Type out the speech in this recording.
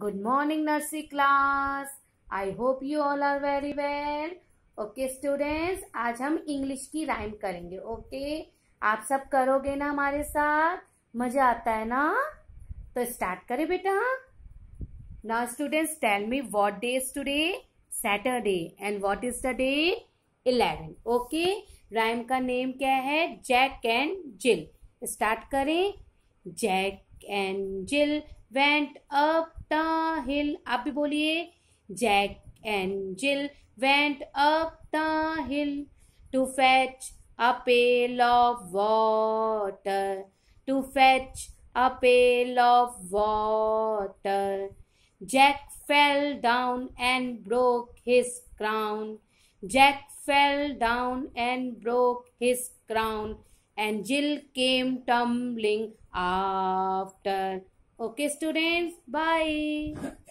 Good morning nursing class I hope you all are very well okay students आज हम English की rhyme करेंगे okay okay? आप सब करोगे ना हमारे साथ मजा आता है ना तो स्टार्ट करें बेटा ना students tell me what day is today Saturday and what is the day eleven okay rhyme का नेम क्या है जैक एंड जिल स्टार्ट करें Jack and Jill went up the hill आप भी बोलिए Jack and Jill went up the hill to fetch a pail of water to fetch a pail of water Jack fell down and broke his crown Jack fell down and broke his crown and Jill came tumbling after. Okay, students, bye.